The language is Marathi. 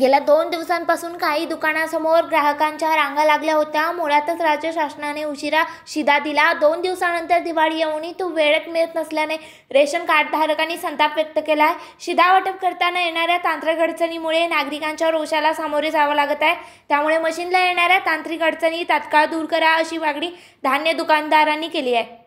गेल्या दोन दिवसांपासून काही दुकानासमोर ग्राहकांच्या रांगा लागल्या होत्या मुळातच राज्य शासनाने उशिरा शिदा दिला दोन दिवसानंतर दिवाळी येऊनही तो वेळेत मिळत नसल्याने रेशन कार्डधारकांनी संताप व्यक्त केला आहे शिदा वाटप करताना येणाऱ्या तांत्रिक अडचणीमुळे नागरिकांच्या रोषाला सामोरे जावं लागत आहे त्यामुळे मशीनला येणाऱ्या तांत्रिक अडचणी तात्काळ दूर करा अशी मागणी धान्य दुकानदारांनी केली आहे